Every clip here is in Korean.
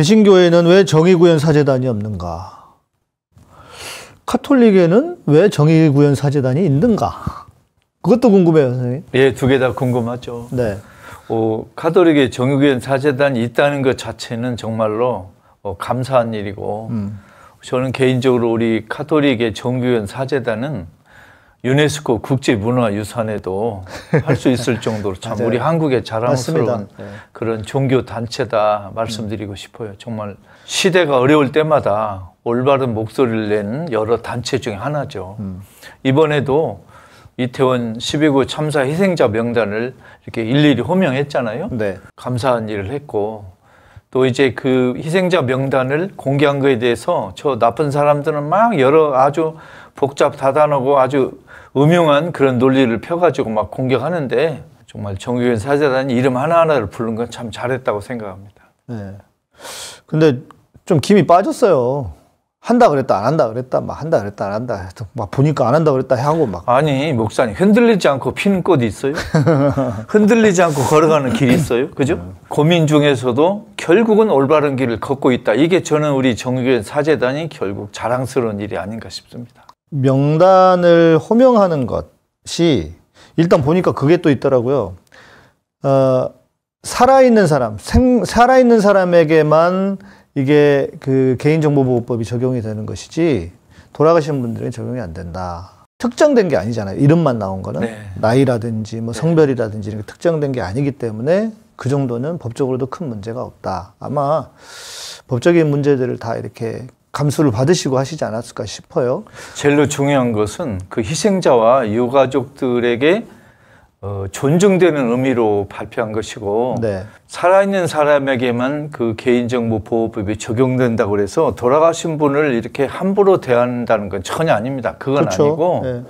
개신교회는왜 정의구현 사제단이 없는가? 카톨릭에는 왜 정의구현 사제단이 있는가? 그것도 궁금해요, 선생님. 예, 두 개 다 궁금하죠. 네. 어, 카톨릭에 정의구현 사제단이 있다는 것 자체는 정말로 어, 감사한 일이고, 음. 저는 개인적으로 우리 카톨릭의 정의구현 사제단은 유네스코 국제문화유산에도 할 수 있을 정도로 참 우리 한국의 자랑스러운 네. 그런 종교 단체다 말씀드리고 음. 싶어요. 정말 시대가 어려울 때마다 올바른 목소리를 낸 여러 단체 중에 하나죠. 음. 이번에도 이태원 12구 참사 희생자 명단을 이렇게 일일이 호명했잖아요. 네. 감사한 일을 했고 또 이제 그 희생자 명단을 공개한 거에 대해서 저 나쁜 사람들은 막 여러 아주 복잡 다단하고 아주 음흉한 그런 논리를 펴가지고 막 공격하는데 정말 정의원 사제단 이름 하나하나를 부른 건 참 잘했다고 생각합니다. 네. 근데 좀 김이 빠졌어요. 한다 그랬다 안 한다 그랬다 막 한다 그랬다 안 한다 막 보니까 안 한다 그랬다 하고 막 아니 목사님 흔들리지 않고 피는 꽃이 있어요 흔들리지 않고 걸어가는 길이 있어요 그죠 음. 고민 중에서도 결국은 올바른 길을 걷고 있다 이게 저는 우리 정유교 사재단이 결국 자랑스러운 일이 아닌가 싶습니다 명단을 호명하는 것이 일단 보니까 그게 또 있더라고요 어, 살아있는 사람 생, 살아있는 사람에게만 이게 그 개인정보보호법이 적용이 되는 것이지 돌아가신 분들은 적용이 안 된다. 특정된 게 아니잖아요. 이름만 나온 거는 네. 나이라든지 뭐 네. 성별이라든지 이런게 특정된 게 아니기 때문에 그 정도는 법적으로도 큰 문제가 없다. 아마 법적인 문제들을 다 이렇게 감수를 받으시고 하시지 않았을까 싶어요. 제일 중요한 것은 그 희생자와 유가족들에게 어, 존중되는 의미로 발표한 것이고 네. 살아있는 사람에게만 그 개인정보 보호법이 적용된다고 해서 돌아가신 분을 이렇게 함부로 대한다는 건 전혀 아닙니다. 그건 그쵸? 그렇죠. 아니고 네.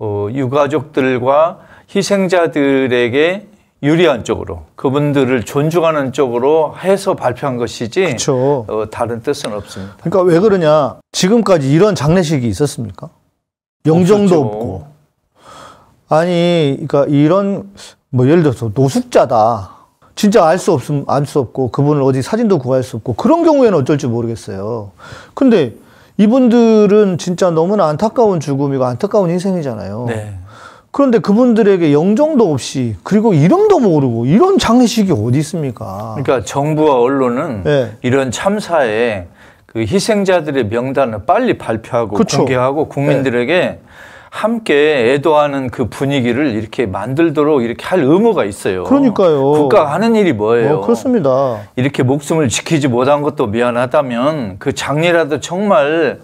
어, 유가족들과 희생자들에게 유리한 쪽으로 그분들을 존중하는 쪽으로 해서 발표한 것이지 어, 다른 뜻은 없습니다. 그러니까 왜 그러냐? 지금까지 이런 장례식이 있었습니까? 영정도 없었죠. 없고 아니, 그러니까 이런 뭐 예를 들어서 노숙자다. 진짜 알 수 없음 알 수 없고 그분을 어디 사진도 구할 수 없고 그런 경우에는 어쩔지 모르겠어요. 근데 이분들은 진짜 너무나 안타까운 죽음이고 안타까운 인생이잖아요 네. 그런데 그분들에게 영정도 없이 그리고 이름도 모르고 이런 장례식이 어디 있습니까? 그러니까 정부와 언론은 네. 이런 참사에 그 희생자들의 명단을 빨리 발표하고 그쵸. 공개하고 네. 국민들에게 네. 함께 애도하는 그 분위기를 이렇게 만들도록 이렇게 할 의무가 있어요. 그러니까요. 국가가 하는 일이 뭐예요? 어, 그렇습니다. 이렇게 목숨을 지키지 못한 것도 미안하다면 그 장례라도 정말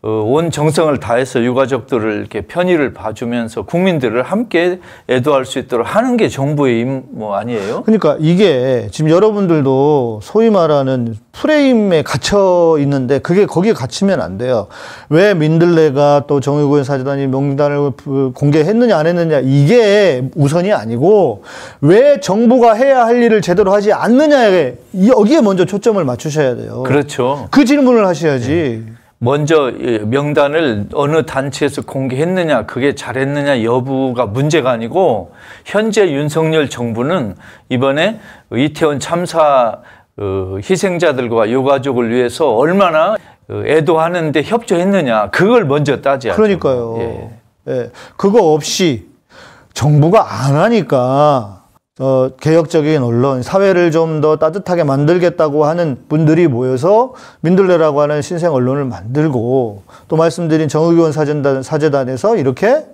어, 온 정성을 다해서 유가족들을 이렇게 편의를 봐주면서 국민들을 함께 애도할 수 있도록 하는 게 정부의 임무 뭐 아니에요? 그러니까 이게 지금 여러분들도 소위 말하는 프레임에 갇혀 있는데 그게 거기에 갇히면 안 돼요. 왜 민들레가 또 정의구현 사재단이 명단을 그 공개했느냐 안 했느냐 이게 우선이 아니고 왜 정부가 해야 할 일을 제대로 하지 않느냐에 여기에 먼저 초점을 맞추셔야 돼요. 그렇죠. 그 질문을 하셔야지. 네. 먼저 명단을 어느 단체에서 공개했느냐, 그게 잘했느냐 여부가 문제가 아니고 현재 윤석열 정부는 이번에 이태원 참사 어, 희생자들과 유가족을 위해서 얼마나 어, 애도하는데 협조했느냐, 그걸 먼저 따져야죠. 그러니까요. 예. 예. 그거 없이 정부가 안 하니까 어, 개혁적인 언론, 사회를 좀 더 따뜻하게 만들겠다고 하는 분들이 모여서 민들레라고 하는 신생 언론을 만들고 또 말씀드린 정의교원 사재단, 사재단에서 이렇게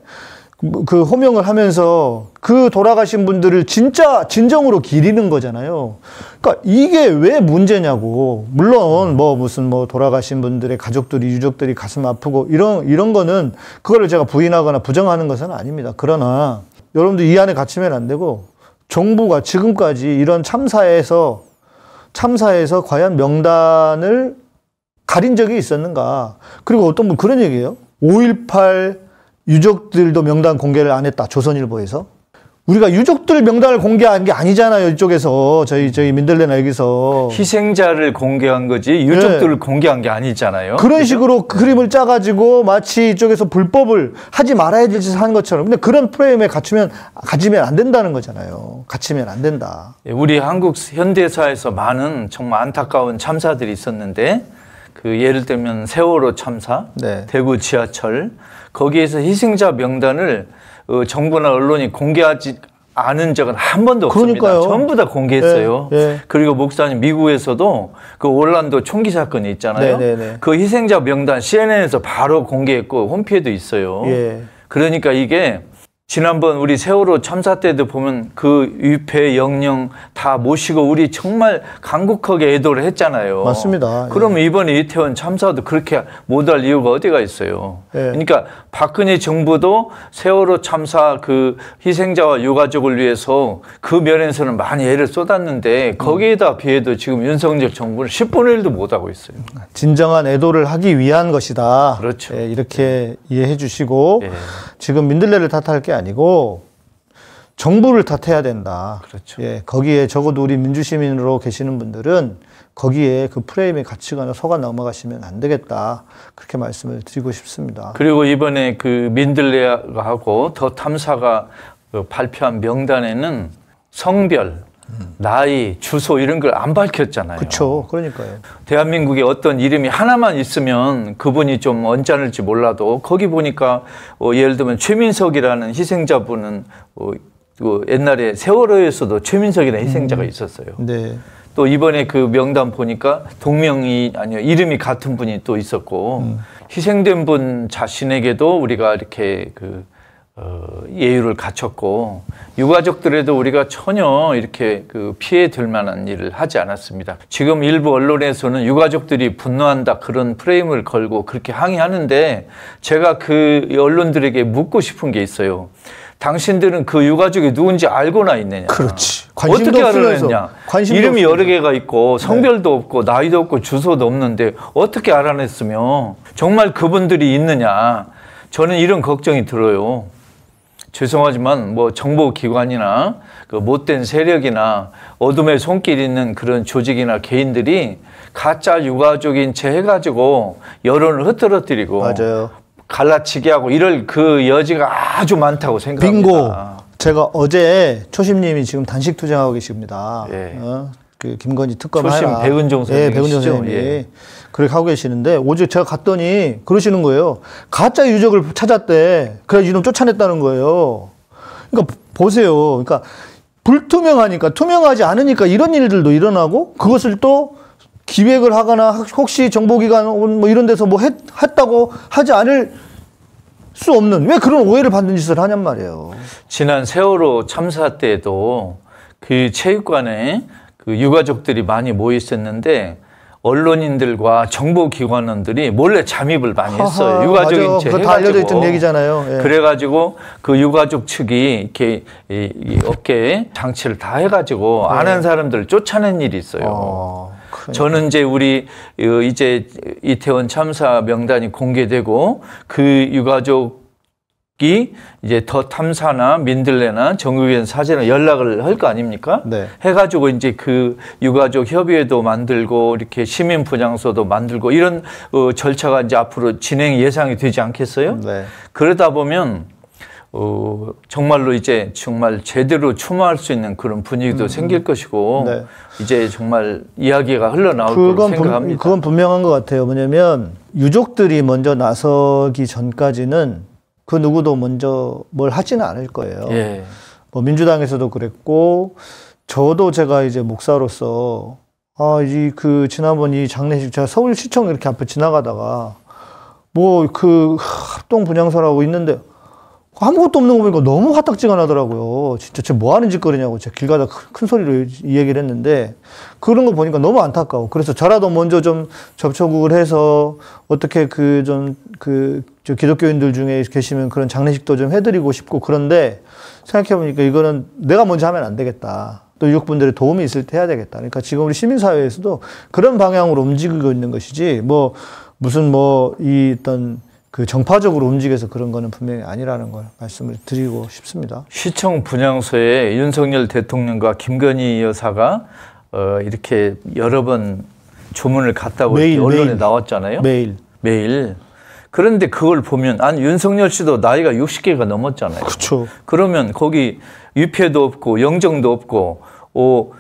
뭐 그 호명을 하면서 그 돌아가신 분들을 진짜 진정으로 기리는 거잖아요. 그러니까 이게 왜 문제냐고. 물론 뭐 무슨 뭐 돌아가신 분들의 가족들이 유족들이 가슴 아프고 이런 이런 거는 그거를 제가 부인하거나 부정하는 것은 아닙니다. 그러나 여러분들 이 안에 갇히면 안 되고 정부가 지금까지 이런 참사에서 참사에서 과연 명단을 가린 적이 있었는가? 그리고 어떤 분 그런 얘기예요. 5.18 유족들도 명단 공개를 안 했다. 조선일보에서. 우리가 유족들 명단을 공개한 게 아니잖아요. 이쪽에서 저희 저희 민들레나 여기서 희생자를 공개한 거지 유족들을 네. 공개한 게 아니잖아요. 그런 그죠? 식으로 그 그림을 짜가지고 마치 이쪽에서 불법을 하지 말아야 될 짓을 하는 것처럼. 근데 그런 프레임에 갇히면 가지면 안 된다는 거잖아요. 갇히면 안 된다. 예, 우리 한국 현대사에서 많은 정말 안타까운 참사들이 있었는데 그 예를 들면 세월호 참사, 네. 대구 지하철 거기에서 희생자 명단을 어, 정부나 언론이 공개하지 않은 적은 한 번도 그러니까요. 전부 다 공개했어요. 네, 네. 그리고 목사님 미국에서도 그 올란도 총기 사건이 있잖아요. 네, 네, 네. 그 희생자 명단 CNN에서 바로 공개했고 홈피에도 있어요. 예. 그러니까 이게 지난번 우리 세월호 참사 때도 보면 그 위패 영령 다 모시고 우리 정말 간곡하게 애도를 했잖아요. 맞습니다. 그럼 예. 이번 이태원 참사도 그렇게 못할 이유가 어디가 있어요. 예. 그러니까 박근혜 정부도 세월호 참사 그 희생자와 유가족을 위해서 그 면에서는 많이 애를 쏟았는데 거기에다 비해도 지금 윤석열 정부는 10분의 1도 못하고 있어요. 진정한 애도를 하기 위한 것이다. 그렇죠. 예, 이렇게 이해해 주시고 예. 지금 민들레를 탓할 게 아니고 정부를 탓해야 된다. 그렇죠. 예, 거기에 적어도 우리 민주시민으로 계시는 분들은 거기에 그 프레임의 가치관에 속아 넘어가시면 안 되겠다. 그렇게 말씀을 드리고 싶습니다. 그리고 이번에 그 민들레하고 더 탐사가 그 발표한 명단에는 성별, 나이, 주소 이런 걸 안 밝혔잖아요. 그렇죠. 그러니까요. 대한민국에 어떤 이름이 하나만 있으면 그분이 좀 언짢을지 몰라도 거기 보니까 어, 예를 들면 최민석이라는 희생자분은 어, 그 옛날에 세월호에서도 최민석이라는 음. 희생자가 음. 있었어요. 네. 또 이번에 그 명단 보니까 동명이 아니요 이름이 같은 분이 또 있었고 음. 희생된 분 자신에게도 우리가 이렇게 그 어, 예유를 갖췄고 유가족들에도 우리가 전혀 이렇게 그 피해 될 만한 일을 하지 않았습니다. 지금 일부 언론에서는 유가족들이 분노한다 그런 프레임을 걸고 그렇게 항의하는데 제가 그 언론들에게 묻고 싶은 게 있어요. 당신들은 그 유가족이 누군지 알고나 있느냐. 그렇지. 어떻게 알아냈냐. 이름이 없으면 여러 개가 있고 네. 성별도 네. 없고 나이도 없고 주소도 없는데 어떻게 알아냈으며 정말 그분들이 있느냐. 저는 이런 걱정이 들어요. 죄송하지만 뭐 정보기관이나 그 못된 세력이나 어둠의 손길 있는 그런 조직이나 개인들이 가짜 유가족인 채 해가지고 여론을 흐트러뜨리고 맞아요. 갈라치게 하고 이럴 그 여지가 아주 많다고 생각합니다. 빙고. 제가 어제 초심님이 지금 단식 투쟁하고 계십니다. 예. 어? 그 김건희 특검 초심 배은종 선생님. 예, 배은종 선생님 예. 그렇게 하고 계시는데 오직 제가 갔더니 그러시는 거예요. 가짜 유적을 찾았대. 그래서 이놈 쫓아냈다는 거예요. 그러니까 보세요. 그러니까 불투명하니까 투명하지 않으니까 이런 일들도 일어나고 그것을 또 기획을 하거나 혹시 정보기관 뭐 이런 데서 뭐 했, 했다고 하지 않을 수 없는 왜 그런 오해를 받는 짓을 하냔 말이에요. 지난 세월호 참사 때도 그 체육관에 그 유가족들이 많이 모여 있었는데 언론인들과 정보기관원들이 몰래 잠입을 많이 했어요. 아하, 유가족 맞아. 인체 다 알려져 있던 얘기잖아요. 예. 그래가지고 그 유가족 측이 이렇게 이, 이 어깨에 장치를 다 해가지고 네. 예. 안한 사람들을 쫓아낸 일이 있어요. 아. 저는 이제 우리 어, 이제 이태원 참사 명단이 공개되고 그 유가족 이 이제 더 탐사나 민들레나 정유위 사제나 연락을 할 거 아닙니까? 네. 해가지고 이제 그 유가족 협의회도 만들고 이렇게 시민 부장소도 만들고 이런 어, 절차가 이제 앞으로 진행 예상이 되지 않겠어요? 네. 그러다 보면 어, 정말로 이제 정말 제대로 추모할 수 있는 그런 분위기도 음, 음. 생길 것이고 네. 이제 정말 이야기가 흘러나올 거라고 생각합니다. 분, 그건 분명한 것 같아요. 뭐냐면 유족들이 먼저 나서기 전까지는 그 누구도 먼저 뭘 하지는 않을 거예요. 예. 뭐 민주당에서도 그랬고 저도 제가 이제 목사로서 아 이 그 지난번 이 장례식 제가 서울시청 이렇게 앞에 지나가다가 뭐 그 합동 분향소라고 있는데 아무것도 없는 거 보니까 너무 화딱지가 나더라고요. 진짜 쟤뭐 하는 짓거리냐고 제가 길 가다 큰, 큰 소리로 얘기를 했는데 그런 거 보니까 너무 안타까워. 그래서 저라도 먼저 좀 접촉을 해서 어떻게 그 좀그 그저 기독교인들 중에 계시면 그런 장례식도 좀 해드리고 싶고 그런데 생각해보니까 이거는 내가 먼저 하면 안 되겠다. 또 유족분들의 도움이 있을 때 해야 되겠다. 그러니까 지금 우리 시민사회에서도 그런 방향으로 움직이고 있는 것이지 뭐 무슨 뭐 이 어떤 그 정파적으로 움직여서 그런 거는 분명히 아니라는 걸 말씀을 드리고 싶습니다. 시청 분향소에 윤석열 대통령과 김건희 여사가 어 이렇게 여러 번 조문을 갔다고 매일, 언론에 매일. 나왔잖아요. 매일. 매일 그런데 그걸 보면 아니 윤석열 씨도 나이가 60개가 넘었잖아요. 그렇죠. 그러면 거기 위패도 없고 영정도 없고 오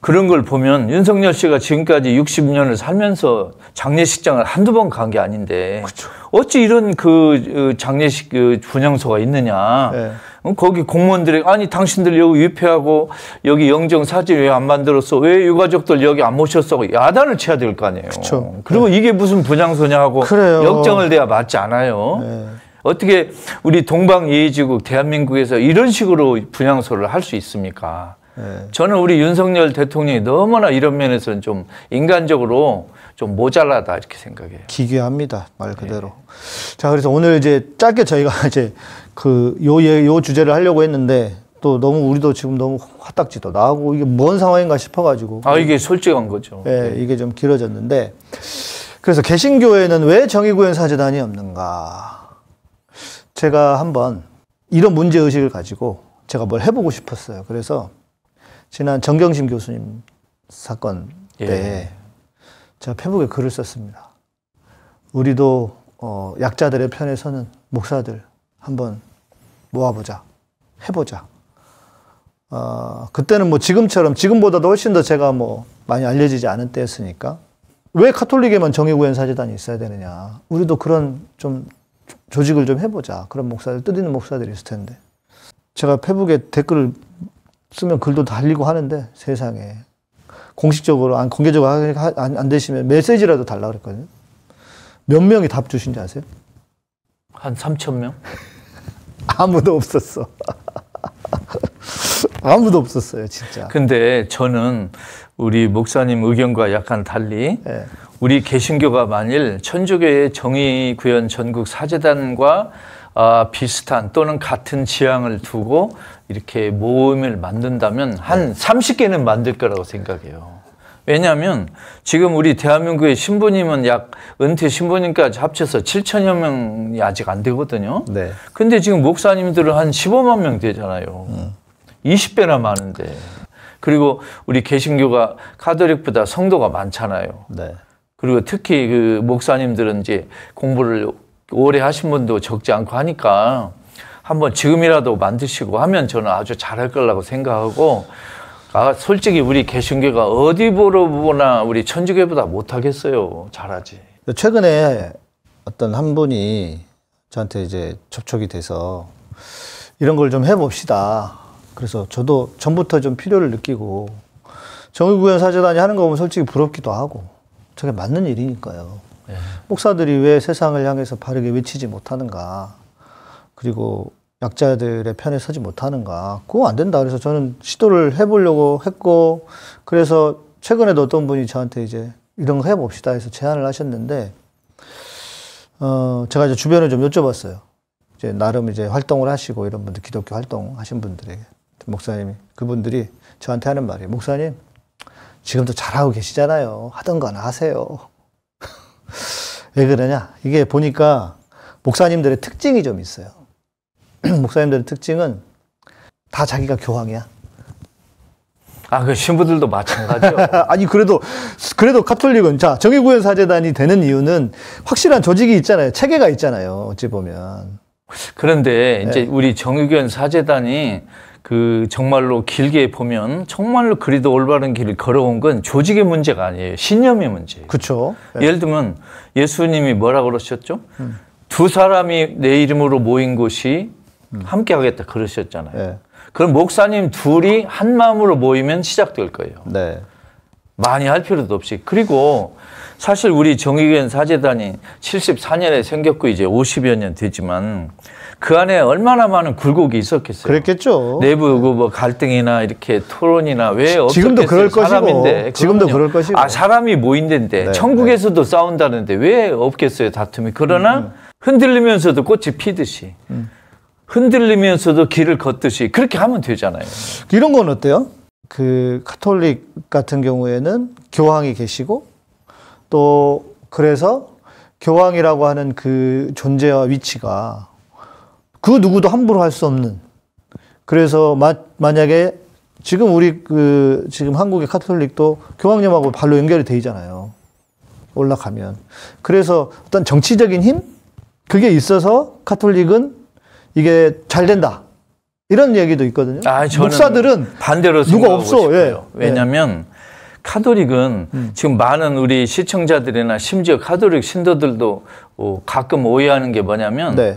그런 걸 보면 윤석열 씨가 지금까지 60년을 살면서 장례식장을 한두 번 간 게 아닌데 그쵸. 어찌 이런 그 어, 장례식 그 분향소가 있느냐. 네. 어, 거기 공무원들이 아니 당신들 여기 위폐하고 여기 영정 사진 왜 안 만들었어? 왜 유가족들 여기 안 모셨어? 야단을 쳐야 될 거 아니에요. 그쵸. 그리고 네. 이게 무슨 부장소냐고 그래요. 역정을 대야 맞지 않아요. 네. 어떻게 우리 동방예의지국 대한민국에서 이런 식으로 분양소를 할 수 있습니까? 네. 저는 우리 윤석열 대통령이 너무나 이런 면에서는 좀 인간적으로 좀 모자라다 이렇게 생각해요. 기괴합니다 말 그대로. 네. 자 그래서 오늘 이제 짧게 저희가 이제 그요요 예, 요 주제를 하려고 했는데 또 너무 우리도 지금 너무 화딱지도 나고 이게 뭔 상황인가 싶어가지고. 아 이게 솔직한 거죠. 예, 네. 이게 좀 길어졌는데 그래서 개신교회는 왜 정의구현 사제단이 없는가? 제가 한번 이런 문제 의식을 가지고 제가 뭘 해보고 싶었어요. 그래서 지난 정경심 교수님 사건 예. 때. 예. 제가 페북에 글을 썼습니다. 우리도 어, 약자들의 편에 서는 목사들 한번 모아보자, 해보자. 어, 그때는 뭐 지금처럼 지금보다도 훨씬 더 제가 뭐 많이 알려지지 않은 때였으니까 왜 카톨릭에만 정의구현 사제단이 있어야 되느냐? 우리도 그런 좀 조직을 좀 해보자. 그런 목사들 뜻는 목사들이 있을 텐데 제가 페북에 댓글을 쓰면 글도 달리고 하는데 세상에 공식적으로 안 공개적으로 안, 안 되시면 메시지라도 달라 그랬거든요. 몇 명이 답 주신지 아세요? 한 3천 명? 아무도 없었어. 아무도 없었어요, 진짜. 근데 저는 우리 목사님 의견과 약간 달리 네. 우리 개신교가 만일 천주교의 정의구현 전국 사재단과 아, 비슷한 또는 같은 지향을 두고 이렇게 모음을 만든다면 한 30개는 만들 거라고 생각해요. 왜냐하면 지금 우리 대한민국의 신부님은 약 은퇴 신부님까지 합쳐서 7천여 명이 아직 안 되거든요. 네. 근데 지금 목사님들은 한 15만 명 되잖아요. 음. 20배나 많은데. 그리고 우리 개신교가 카톨릭보다 성도가 많잖아요. 네. 그리고 특히 그 목사님들은 이제 공부를 오래 하신 분도 적지 않고 하니까 한번 지금이라도 만드시고 하면 저는 아주 잘할 거라고 생각하고 아, 솔직히 우리 개신교가 어디 보러 보나 우리 천주교보다 못하겠어요. 잘하지. 최근에 어떤 한 분이 저한테 이제 접촉이 돼서 이런 걸 좀 해봅시다. 그래서 저도 전부터 좀 필요를 느끼고 정의구현 사제단이 하는 거 보면 솔직히 부럽기도 하고 저게 맞는 일이니까요. 예. 목사들이 왜 세상을 향해서 바르게 외치지 못하는가. 그리고 약자들의 편에 서지 못하는가. 그거 안 된다. 그래서 저는 시도를 해보려고 했고, 그래서 최근에도 어떤 분이 저한테 이제 이런 거 해봅시다 해서 제안을 하셨는데, 어, 제가 이제 주변을 좀 여쭤봤어요. 이제 나름 이제 활동을 하시고 이런 분들, 기독교 활동하신 분들에게. 목사님이, 그분들이 저한테 하는 말이 목사님, 지금도 잘하고 계시잖아요. 하던 건 하세요. 왜 그러냐? 이게 보니까 목사님들의 특징이 좀 있어요. 목사님들의 특징은 다 자기가 교황이야. 아, 그 신부들도 마찬가지요. 아니 그래도 그래도 카톨릭은 자 정의구현 사제단이 되는 이유는 확실한 조직이 있잖아요, 체계가 있잖아요. 어찌 보면. 그런데 네. 이제 우리 정의구현 사제단이 그 정말로 길게 보면 정말로 그리도 올바른 길을 걸어온 건 조직의 문제가 아니에요. 신념의 문제 그렇죠. 네. 예를 들면 예수님이 뭐라 그러셨죠? 음. 두 사람이 내 이름으로 모인 곳이 음. 함께 하겠다 그러셨잖아요. 네. 그럼 목사님 둘이 한 마음으로 모이면 시작될 거예요. 네. 많이 할 필요도 없이. 그리고 사실 우리 정의교 사재단이 74년에 생겼고 이제 50여 년 되지만 그 안에 얼마나 많은 굴곡이 있었겠어요. 그랬겠죠. 내부 그뭐 갈등이나 이렇게 토론이나 왜 없었겠어요. 지금도 그럴 사람인데. 지금도 그럼요. 그럴 것이고. 아 사람이 모인데인데 네, 네, 천국에서도 네. 싸운다는데 왜 없겠어요 다툼이. 그러나 음. 음. 흔들리면서도 꽃이 피듯이. 음. 흔들리면서도 길을 걷듯이 그렇게 하면 되잖아요. 이런 건 어때요? 그 카톨릭 같은 경우에는 교황이 계시고 또 그래서 교황이라고 하는 그 존재와 위치가 그 누구도 함부로 할 수 없는 그래서 마, 만약에 지금 우리 그 지금 한국의 카톨릭도 교황님하고 발로 연결이 되잖아요. 올라가면. 그래서 어떤 정치적인 힘 그게 있어서 카톨릭은 이게 잘 된다. 이런 얘기도 있거든요. 아, 목사들은 반대로 누가 없어. 예. 예. 왜냐하면 카톨릭은 음. 지금 많은 우리 시청자들이나 심지어 카톨릭 신도들도 어, 가끔 오해하는 게 뭐냐면 네.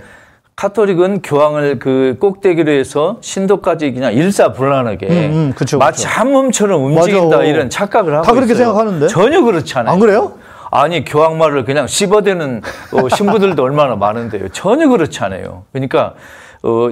카톨릭은 교황을 그 꼭대기로 해서 신도까지 그냥 일사불란하게 음, 음, 그쵸, 마치 한 몸처럼 움직인다 맞아. 이런 착각을 하고 다 그렇게 있어요. 생각하는데 전혀 그렇지 않아요. 안 그래요? 아니 교황말을 그냥 씹어대는 어, 신부들도 얼마나 많은데요. 전혀 그렇지 않아요. 그러니까 어,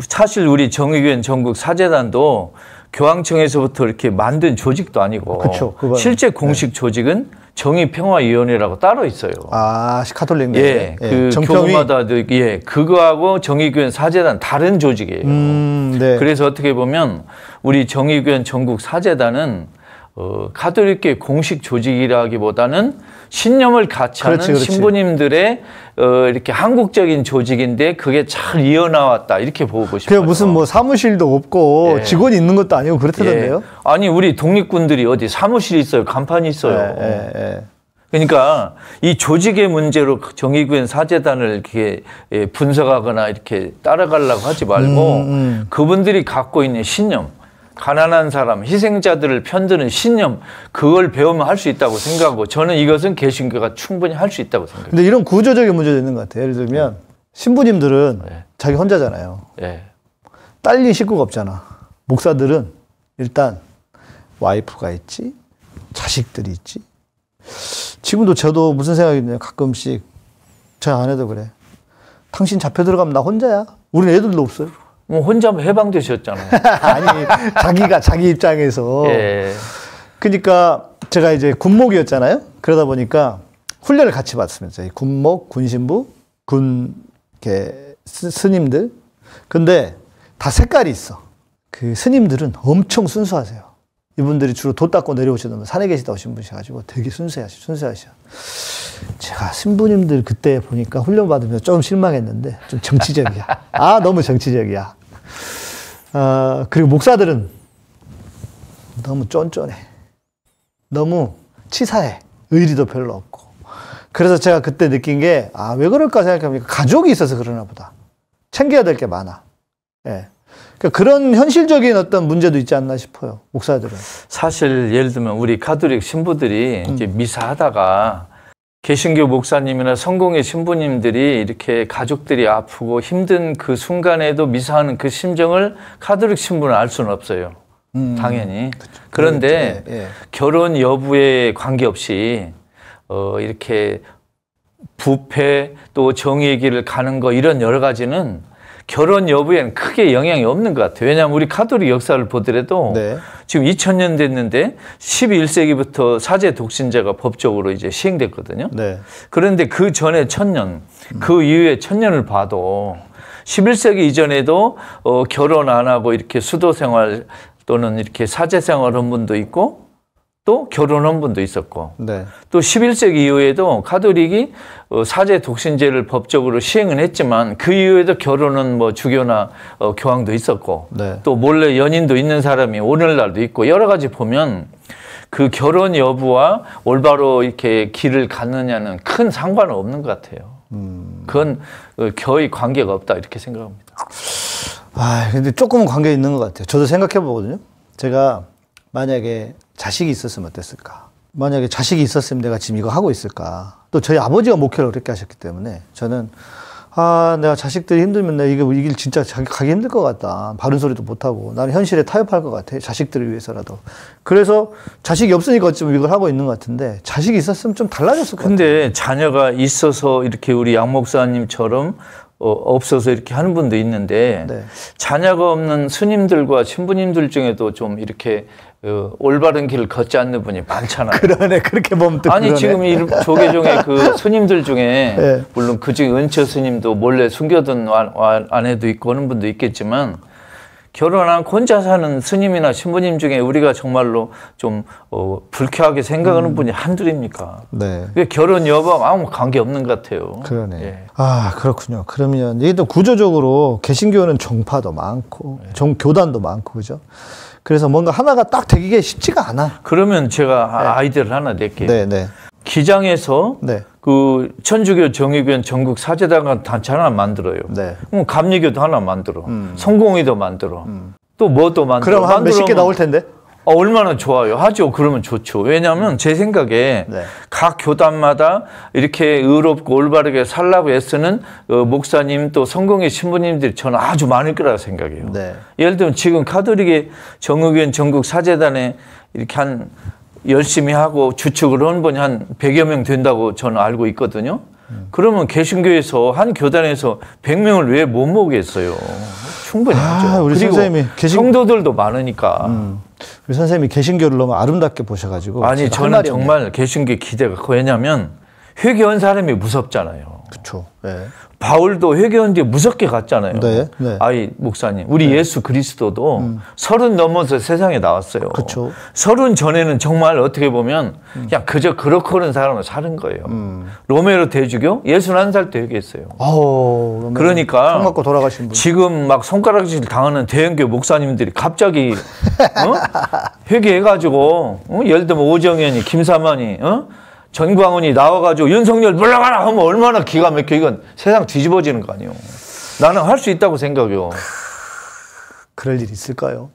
사실 우리 정의교회 전국 사재단도 교황청에서부터 이렇게 만든 조직도 아니고 그쵸, 실제 네. 공식 네. 조직은 정의평화위원회라고 따로 있어요. 아, 카톨릭 네. 예, 예, 그정평 교마다도 그, 예, 그거하고 정의교회 사재단 다른 조직이에요. 음, 네. 그래서 어떻게 보면 우리 정의교회 전국 사재단은 어, 카톨릭계 공식 조직이라기보다는 신념을 같이 하는 그렇지, 그렇 신부님들의 어, 이렇게 한국적인 조직인데 그게 잘 이어나왔다 이렇게 보고 싶어요. 그게 무슨 뭐 사무실도 없고 예. 직원이 있는 것도 아니고 그렇다던데요? 예. 아니 우리 독립군들이 어디 사무실이 있어요, 간판이 있어요. 예, 예, 예. 그러니까 이 조직의 문제로 정의구현 사재단을 이렇게 예, 분석하거나 이렇게 따라가려고 하지 말고 음, 음. 그분들이 갖고 있는 신념. 가난한 사람, 희생자들을 편드는 신념 그걸 배우면 할 수 있다고 생각하고 저는 이것은 개신교가 충분히 할 수 있다고 생각해요. 근데 이런 구조적인 문제도 있는 것 같아요. 예를 들면 네. 신부님들은 네. 자기 혼자잖아요. 네. 딸린 식구가 없잖아. 목사들은 일단 와이프가 있지, 자식들이 있지. 지금도 저도 무슨 생각이 드냐 가끔씩 저 아내도 그래. 당신 잡혀 들어가면 나 혼자야. 우리 애들도 없어요. 뭐 혼자 해방되셨잖아요. 아니 자기가 자기 입장에서. 예. 그러니까 제가 이제 군목이었잖아요. 그러다 보니까 훈련을 같이 받으면서 군목, 군신부, 군 이렇게 스, 님들 근데 다 색깔이 있어. 그 스님들은 엄청 순수하세요. 이분들이 주로 돛 닦고 내려오시던 분, 산에 계시다 오신 분이셔가지고 되게 순수하시, 순수하셔. 제가 신부님들 그때 보니까 훈련 받으면서 좀 실망했는데 좀 정치적이야. 아, 너무 정치적이야. 어, 그리고 목사들은 너무 쫀쫀해. 너무 치사해. 의리도 별로 없고. 그래서 제가 그때 느낀 게, 아, 왜 그럴까 생각해보니까 가족이 있어서 그러나 보다. 챙겨야 될 게 많아. 예. 그러니까 그런 현실적인 어떤 문제도 있지 않나 싶어요. 목사들은. 사실 예를 들면 우리 가톨릭 신부들이 음. 이제 미사하다가 개신교 목사님이나 성공의 신부님들이 이렇게 가족들이 아프고 힘든 그 순간에도 미사하는 그 심정을 카톨릭 신부는 알 수는 없어요. 음, 당연히. 그쵸. 그런데 예, 예. 결혼 여부에 관계없이 어, 이렇게 부패 또 정의의 길을 가는 거 이런 여러 가지는 결혼 여부에는 크게 영향이 없는 것 같아요. 왜냐하면 우리 카톨릭 역사를 보더라도 네. 지금 2000년 됐는데 11세기부터 사제 독신자가 법적으로 이제 시행됐거든요. 네. 그런데 그 전에 1 0 0 0년그 이후에 1 0 0 0년을 봐도 11세기 이전에도 어, 결혼 안 하고 이렇게 수도 생활 또는 이렇게 사제 생활한 분도 있고 또 결혼한 분도 있었고 네. 또 11세기 이후에도 카톨릭이 어, 사제 독신제를 법적으로 시행은 했지만 그 이후에도 결혼은 뭐 주교나 어, 교황도 있었고 네. 또 몰래 연인도 있는 사람이 오늘날도 있고 여러 가지 보면 그 결혼 여부와 올바로 이렇게 길을 갔느냐는 큰 상관은 없는 것 같아요. 음. 그건 어, 거의 관계가 없다 이렇게 생각합니다. 아 근데 조금은 관계 있는 것 같아요. 저도 생각해 보거든요. 제가 만약에 자식이 있었으면 어땠을까? 만약에 자식이 있었으면 내가 지금 이거 하고 있을까? 또 저희 아버지가 목표를 그렇게 하셨기 때문에 저는 아, 내가 자식들이 힘들면 내가 이게, 이길 진짜 가기 힘들 것 같다. 바른 소리도 못하고. 나는 현실에 타협할 것 같아. 자식들을 위해서라도. 그래서 자식이 없으니까 어쩌면 이걸 하고 있는 것 같은데 자식이 있었으면 좀 달라졌을 것 같아. 근데 자녀가 있어서 이렇게 우리 양 목사님처럼 어, 없어서 이렇게 하는 분도 있는데 네. 자녀가 없는 스님들과 신부님들 중에도 좀 이렇게 어, 올바른 길을 걷지 않는 분이 많잖아요. 그러네, 그렇게 보면 또 아니 그러네. 지금 이 조계종의 그 스님들 중에 네. 물론 그중 은처 스님도 몰래 숨겨둔 아내도 있고 하는 분도 있겠지만 결혼한 혼자 사는 스님이나 신부님 중에 우리가 정말로 좀 어, 불쾌하게 생각하는 음. 분이 한둘입니까? 네. 그 결혼 여부와 아무 관계 없는 것 같아요. 그러네. 예. 아 그렇군요. 그러면 이게 또 구조적으로 개신교는 종파도 많고 예. 종 교단도 많고 그죠? 그래서 뭔가 하나가 딱 되기가 쉽지가 않아. 그러면 제가 네. 아이디어를 하나 낼게요. 네, 네. 기장에서 네. 그 천주교 정의교 전국 사제단과 단체 하나 만들어요. 네. 그럼 감리교도 하나 만들어. 음. 성공회도 만들어. 음. 또뭐 또 만들어. 그럼 한 몇십 개 나올 텐데. 어, 얼마나 좋아요. 하죠. 그러면 좋죠. 왜냐하면 제 생각에 네. 각 교단마다 이렇게 의롭고 올바르게 살라고 애쓰는 어, 목사님 또 성공의 신부님들이 저는 아주 많을 거라 생각해요. 네. 예를 들면 지금 카톨릭의 정의교 전국 사제단에 이렇게 한 열심히 하고 주축을로한 분이 한 100여 명 된다고 저는 알고 있거든요. 그러면 개신교에서 한 교단에서 100명을 왜 못 모으겠어요? 충분히 아, 하죠. 우리 선생님이 개신... 성도들도 많으니까. 음. 우리 선생님이 개신교를 너무 아름답게 보셔가지고 아니 저는 정말 개신교 기대가 커. 왜냐하면 회개한 사람이 무섭잖아요. 그렇죠. 네. 바울도 회개 뒤에 무섭게 갔잖아요. 네, 네. 아이 목사님, 우리 네. 예수 그리스도도 음. 서른 넘어서 세상에 나왔어요. 그렇죠. 서른 전에는 정말 어떻게 보면 음. 그냥 그저 그렇고는 사람을 사는 거예요. 음. 로메로 대주교 예순 한살때 회개했어요. 오 그러니까 손 맞고 돌아가신 분. 지금 막 손가락질 당하는 대형교 목사님들이 갑자기 어? 회개해가지고 어? 예를 들면 오정현이, 김사만이 어? 전광훈이 나와가지고 윤석열 물러가라 하면 얼마나 기가 막혀. 이건 세상 뒤집어지는 거 아니에요. 나는 할 수 있다고 생각해요. 그럴 일 있을까요?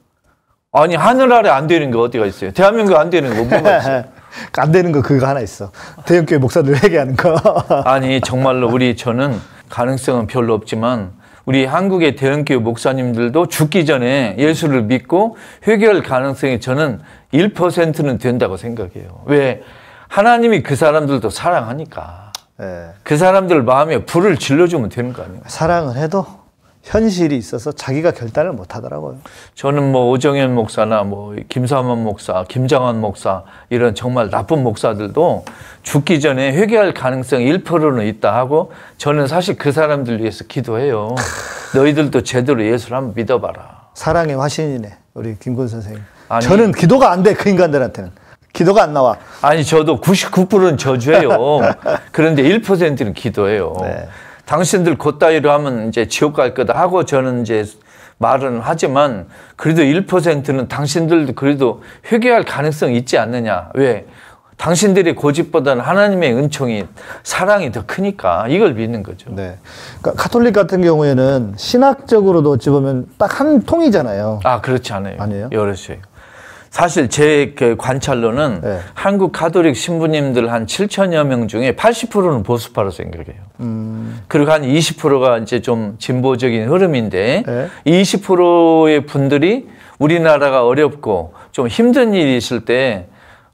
아니 하늘 아래 안 되는 게 어디가 있어요? 대한민국 안 되는 거 뭐가 있어요? 안 되는 거 그거 하나 있어. 대형교회 목사들 회개하는 거. 아니 정말로 우리 저는 가능성은 별로 없지만 우리 한국의 대형교회 목사님들도 죽기 전에 예수를 믿고 회개할 가능성이 저는 1%는 된다고 생각해요. 왜? 하나님이 그 사람들도 사랑하니까 네. 그 사람들 마음에 불을 질러주면 되는 거 아니에요? 사랑을 해도 현실이 있어서 자기가 결단을 못 하더라고요. 저는 뭐 오정현 목사나 뭐 김사만 목사, 김장환 목사 이런 정말 나쁜 목사들도 죽기 전에 회개할 가능성 1%는 있다 하고 저는 사실 그 사람들 위해서 기도해요. 너희들도 제대로 예수를 한번 믿어봐라. 사랑의 화신이네 우리 김건 선생님. 아니, 저는 기도가 안돼그 인간들한테는. 기도가 안 나와. 아니 저도 99%는 저주예요. 그런데 1%는 기도예요. 네. 당신들 곧따위로 하면 이제 지옥 갈 거다 하고 저는 이제 말은 하지만 그래도 1%는 당신들도 그래도 회개할 가능성 있지 않느냐. 왜? 당신들의 고집보다는 하나님의 은총이 사랑이 더 크니까 이걸 믿는 거죠. 네. 그러니까 카톨릭 같은 경우에는 신학적으로도 어찌 보면 딱 한 통이잖아요. 아, 그렇지 않아요. 아니에요? 여럿이에요. 사실 제 그 관찰로는 네. 한국 가톨릭 신부님들 한 7천여 명 중에 80%는 보수파로 생각해요. 음. 그리고 한 20%가 이제 좀 진보적인 흐름인데 네. 20%의 분들이 우리나라가 어렵고 좀 힘든 일이 있을 때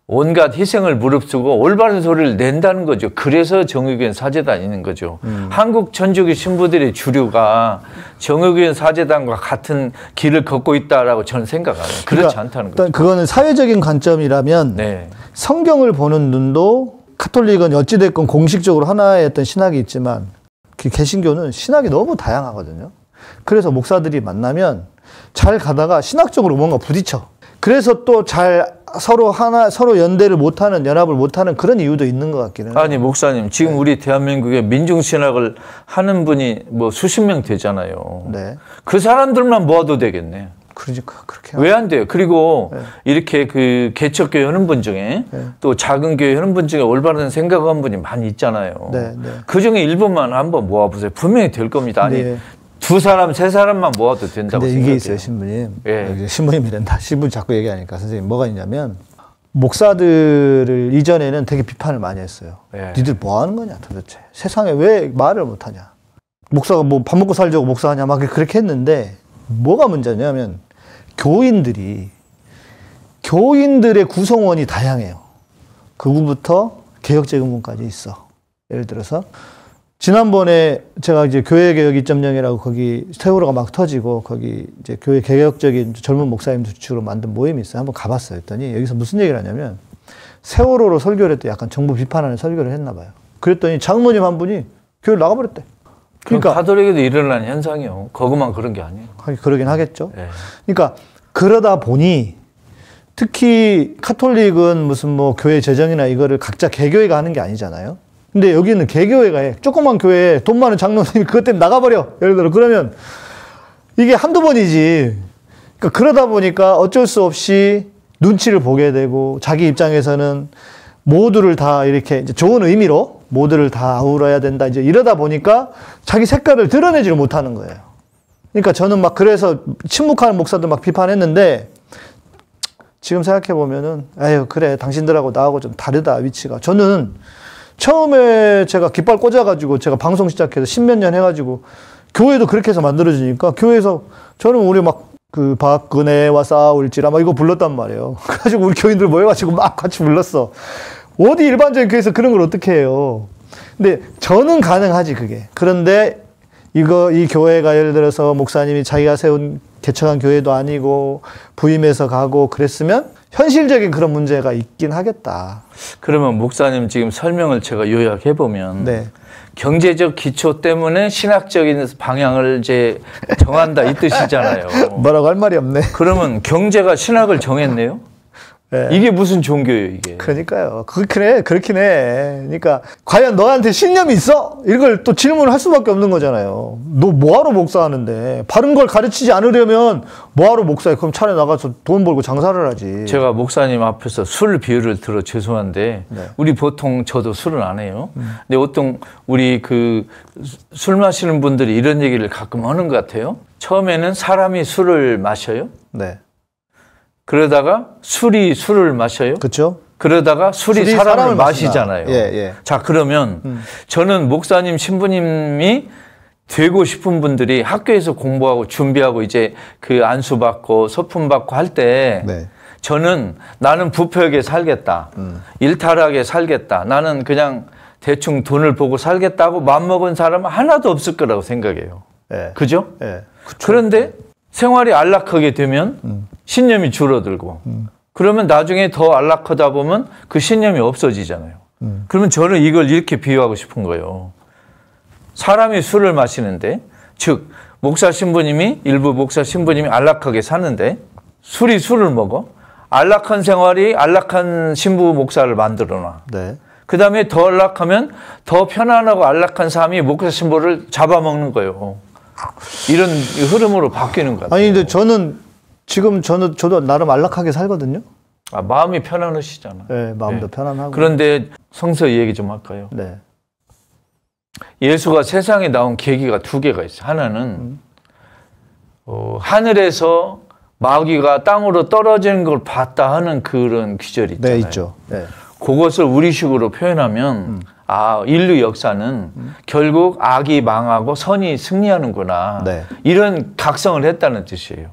온갖 희생을 무릅쓰고 올바른 소리를 낸다는 거죠. 그래서 정의교인 사제단이 는 거죠. 음. 한국 천주교 신부들의 주류가 정의교인 사제단과 같은 길을 걷고 있다라고 저는 생각합니다. 그렇지 그러니까 않다는 거죠. 그거는 사회적인 관점이라면 네. 성경을 보는 눈도 카톨릭은 어찌됐건 공식적으로 하나의 어떤 신학이 있지만 그 개신교는 신학이 너무 다양하거든요. 그래서 목사들이 만나면 잘 가다가 신학적으로 뭔가 부딪혀. 그래서 또잘 서로 하나 서로 연대를 못하는 연합을 못하는 그런 이유도 있는 것 같기는 해요. 아니 목사님 지금 네. 우리 대한민국에 민중 신학을 하는 분이 뭐 수십 명 되잖아요. 네. 그 사람들만 모아도 되겠네. 그러니까 그렇게 왜 안 돼요? 그리고 네. 이렇게 그 개척 교회 하는 분 중에 네. 또 작은 교회 하는 분 중에 올바른 생각한 분이 많이 있잖아요. 네, 네, 그 중에 일부만 한번 모아보세요. 분명히 될 겁니다. 아니 네. 두 사람, 세 사람만 모아도 된다고 생각해요. 이게 있어요, 신부님. 예. 네, 신부님이란다. 신부 자꾸 얘기하니까 선생님 뭐가 있냐면 목사들을 이전에는 되게 비판을 많이 했어요. 예. 니들 뭐 하는 거냐 도대체. 세상에 왜 말을 못 하냐. 목사가 뭐 밥 먹고 살자고 목사하냐 막 그렇게 했는데 뭐가 문제냐면 교인들이 교인들의 구성원이 다양해요. 그후부터 개혁재건문까지 있어. 예를 들어서 지난번에 제가 이제 교회 개혁 2.0이라고 거기 세월호가 막 터지고 거기 이제 교회 개혁적인 젊은 목사님들 주축으로 만든 모임이 있어요. 한번 가봤어요. 했더니 여기서 무슨 얘기를 하냐면 세월호로 설교를 했더니 약간 정부 비판하는 설교를 했나 봐요. 그랬더니 장모님 한 분이 교회를 나가버렸대. 그러니까 가톨릭에도 일어나는 현상이요. 거기만 그런 게 아니에요. 하긴 그러긴 하겠죠. 네. 그러니까 그러다 보니 특히 카톨릭은 무슨 뭐 교회 재정이나 이거를 각자 개교회가 하는 게 아니잖아요. 근데 여기는 개교회가 해. 조그만 교회에 돈 많은 장로님이 그것 때문에 나가버려. 예를 들어 그러면 이게 한두 번이지. 그러니까 그러다 보니까 어쩔 수 없이 눈치를 보게 되고 자기 입장에서는 모두를 다 이렇게 좋은 의미로 모두를 다 아우러야 된다. 이제 이러다 보니까 자기 색깔을 드러내지를 못하는 거예요. 그러니까 저는 막 그래서 침묵하는 목사들 막 비판했는데 지금 생각해 보면은 에휴 그래 당신들하고 나하고 좀 다르다 위치가 저는 처음에 제가 깃발 꽂아가지고 제가 방송 시작해서 십 몇 년 해가지고 교회도 그렇게 해서 만들어지니까 교회에서 저는 우리 막 그 박근혜와 싸울지라 막 이거 불렀단 말이에요. 그래가지고 우리 교인들 모여가지고 막 같이 불렀어. 어디 일반적인 교회에서 그런 걸 어떻게 해요. 근데 저는 가능하지 그게. 그런데 이거 이 교회가 예를 들어서 목사님이 자기가 세운 개척한 교회도 아니고 부임해서 가고 그랬으면 현실적인 그런 문제가 있긴 하겠다. 그러면 목사님 지금 설명을 제가 요약해 보면 네. 경제적 기초 때문에 신학적인 방향을 이제 정한다 이 뜻이잖아요. 뭐라고 할 말이 없네. 그러면 경제가 신학을 정했네요. 예. 이게 무슨 종교예요, 이게. 그러니까요. 그, 그래, 그렇긴 해. 그러니까, 과연 너한테 신념이 있어? 이걸 또 질문을 할 수밖에 없는 거잖아요. 너 뭐하러 목사하는데? 바른 걸 가르치지 않으려면 뭐하러 목사해? 그럼 차라리 나가서 돈 벌고 장사를 하지. 제가 목사님 앞에서 술 비유를 들어 죄송한데, 네. 우리 보통 저도 술을 안 해요. 음. 근데 보통 우리 그 술 마시는 분들이 이런 얘기를 가끔 하는 것 같아요. 처음에는 사람이 술을 마셔요. 네. 그러다가 술이 술을 마셔요. 그렇죠. 그러다가 술이, 술이 사람을, 사람을, 마시잖아요. 예, 예. 자, 그러면 음. 저는 목사님, 신부님이 되고 싶은 분들이 학교에서 공부하고 준비하고 이제 그 안수 받고 소품 받고 할때 네. 저는 나는 부패하게 살겠다. 음. 일탈하게 살겠다. 나는 그냥 대충 돈을 보고 살겠다고 마음먹은 사람은 하나도 없을 거라고 생각해요. 예. 그죠? 예. 그쵸. 그런데 생활이 안락하게 되면 음. 신념이 줄어들고 음. 그러면 나중에 더 안락하다 보면 그 신념이 없어지잖아요. 음. 그러면 저는 이걸 이렇게 비유하고 싶은 거예요. 사람이 술을 마시는데 즉 목사 신부님이 일부 목사 신부님이 안락하게 사는데 술이 술을 먹어 안락한 생활이 안락한 신부 목사를 만들어 놔. 네. 그다음에 더 안락하면 더 편안하고 안락한 사람이 목사 신부를 잡아먹는 거예요. 이런 흐름으로 바뀌는 거같요 아니 근데 저는 지금 저는 저도 나름 안락하게 살거든요. 아, 마음이 편안하시잖아요. 네, 마음도 네. 편안하고. 그런데 성서 얘기 좀 할까요? 네. 예수가 세상에 나온 계기가 두 개가 있어요. 하나는 음. 어, 하늘에서 마귀가 땅으로 떨어지는 걸 봤다 하는 그런 귀절이 네, 있잖아요. 네, 있죠. 네. 그것을 우리식으로 표현하면 음. 아, 인류 역사는 음. 결국 악이 망하고 선이 승리하는구나. 네. 이런 각성을 했다는 뜻이에요.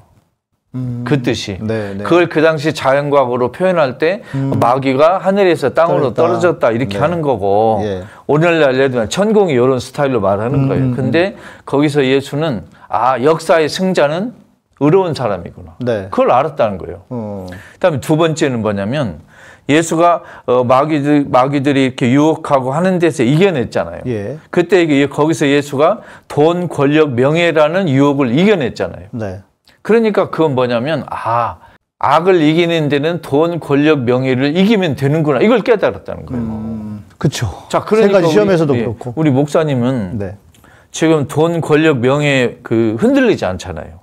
음. 그 뜻이. 네, 네. 그걸 그 당시 자연과학으로 표현할 때 음. 마귀가 하늘에서 땅으로 떨어졌다, 떨어졌다 이렇게 네. 하는 거고 예. 오늘날 예를 들면 천공이 이런 스타일로 말하는 음, 거예요. 음, 근데 음. 거기서 예수는 아, 역사의 승자는 의로운 사람이구나. 네. 그걸 알았다는 거예요. 어. 그 다음에 두 번째는 뭐냐면 예수가 어, 마귀들, 마귀들이 이렇게 유혹하고 하는 데서 이겨냈잖아요. 예. 그때 거기서 예수가 돈, 권력, 명예라는 유혹을 이겨냈잖아요. 네. 그러니까 그건 뭐냐면 아 악을 이기는 데는 돈, 권력, 명예를 이기면 되는구나. 이걸 깨달았다는 거예요. 음, 그쵸 자, 그러니까 우리, 시험에서도 우리, 그렇고 우리 목사님은 네. 지금 돈, 권력, 명예 그 흔들리지 않잖아요.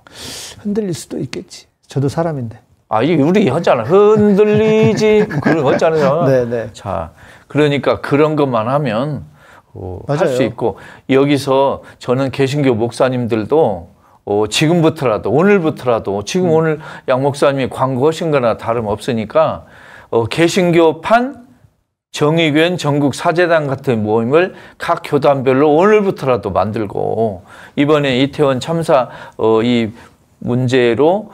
흔들릴 수도 있겠지. 저도 사람인데. 아, 이게 우리 하잖아. 흔들리지. 그걸 하잖아요. 네네. 자, 그러니까 그런 것만 하면 어, 할 수 있고 여기서 저는 개신교 목사님들도 어, 지금부터라도 오늘부터라도 지금 음. 오늘 양 목사님이 광고하신 거나 다름없으니까 어, 개신교판 정의교회 전국 사재단 같은 모임을 각 교단별로 오늘부터라도 만들고 이번에 이태원 참사 어, 이 문제로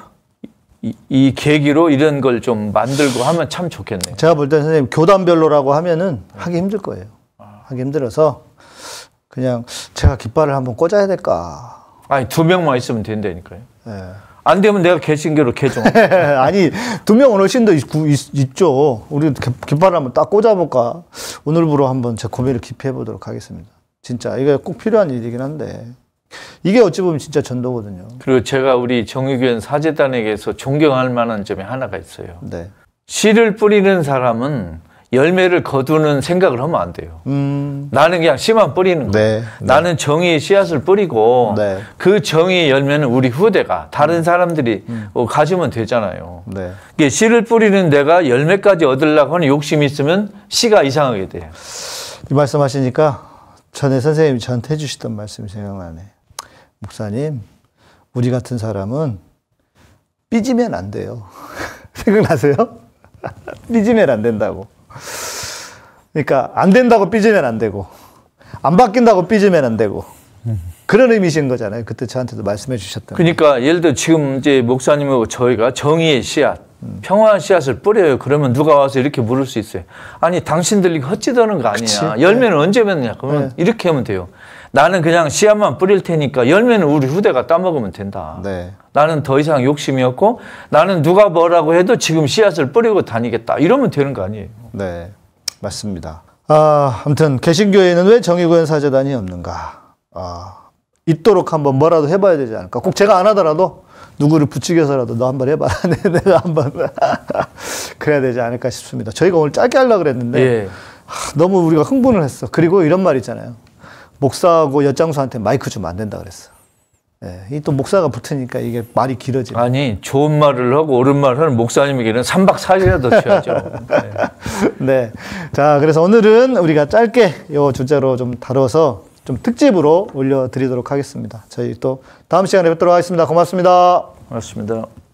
이, 계기로 이런 걸 좀 만들고 하면 참 좋겠네요. 제가 볼때 선생님 교단별로라고 하면은 하기 힘들 거예요. 하기 힘들어서 그냥 제가 깃발을 한번 꽂아야 될까. 아니 두 명만 있으면 된다니까요. 예. 안 되면 내가 개신교로 개종. 아니 두 명은 훨씬 더 있, 있죠 우리 깃발을 한번 딱 꽂아볼까. 오늘부로 한번 제 고민을 깊이 해보도록 하겠습니다. 진짜 이게 꼭 필요한 일이긴 한데. 이게 어찌 보면 진짜 전도거든요. 그리고 제가 우리 정의교회 사제단에게서 존경할 만한 점이 하나가 있어요. 네. 씨를 뿌리는 사람은 열매를 거두는 생각을 하면 안 돼요. 음. 나는 그냥 씨만 뿌리는 거예요. 네, 네. 나는 정의의 씨앗을 뿌리고 네. 그 정의의 열매는 우리 후대가 다른 음. 사람들이 음. 어, 가지면 되잖아요. 네. 이게 씨를 뿌리는 내가 열매까지 얻으려고 하는 욕심이 있으면 씨가 이상하게 돼요. 이 말씀하시니까 전에 선생님이 저한테 해주시던 말씀이 생각나네. 목사님, 우리 같은 사람은 삐지면 안 돼요. 생각나세요? 삐지면 안 된다고. 그러니까 안 된다고 삐지면 안 되고 안 바뀐다고 삐지면 안 되고 그런 의미신 거잖아요. 그때 저한테도 말씀해 주셨던. 그러니까 예를 들어 지금 이제 목사님하고 저희가 정의의 씨앗 평화한 씨앗을 뿌려요. 그러면 누가 와서 이렇게 물을 수 있어요. 아니 당신들이 헛짓하는 거 아니야. 그치? 열매는 네. 언제 맺느냐. 그러면 네. 이렇게 하면 돼요. 나는 그냥 씨앗만 뿌릴 테니까 열매는 우리 후대가 따먹으면 된다. 네. 나는 더 이상 욕심이 없고 나는 누가 뭐라고 해도 지금 씨앗을 뿌리고 다니겠다. 이러면 되는 거 아니에요. 네, 맞습니다. 아, 아무튼 개신교회는 왜 정의구현 사재단이 없는가? 아, 있도록 한번 뭐라도 해봐야 되지 않을까? 꼭 제가 안 하더라도 누구를 부추겨서라도 너 한번 해봐. 네, 내가 한번 그래야 되지 않을까 싶습니다. 저희가 오늘 짧게 하려 그랬는데 예. 하, 너무 우리가 흥분을 했어. 그리고 이런 말 있잖아요. 목사하고 여장수한테 마이크 좀 안 된다 그랬어. 예, 또 목사가 붙으니까 이게 말이 길어지네. 아니, 좋은 말을 하고 옳은 말을 하는 목사님에게는 3박 4일이라도 쉬어야죠. 네. 네. 자, 그래서 오늘은 우리가 짧게 요 주제로 좀 다뤄서 좀 특집으로 올려드리도록 하겠습니다. 저희 또 다음 시간에 뵙도록 하겠습니다. 고맙습니다. 고맙습니다.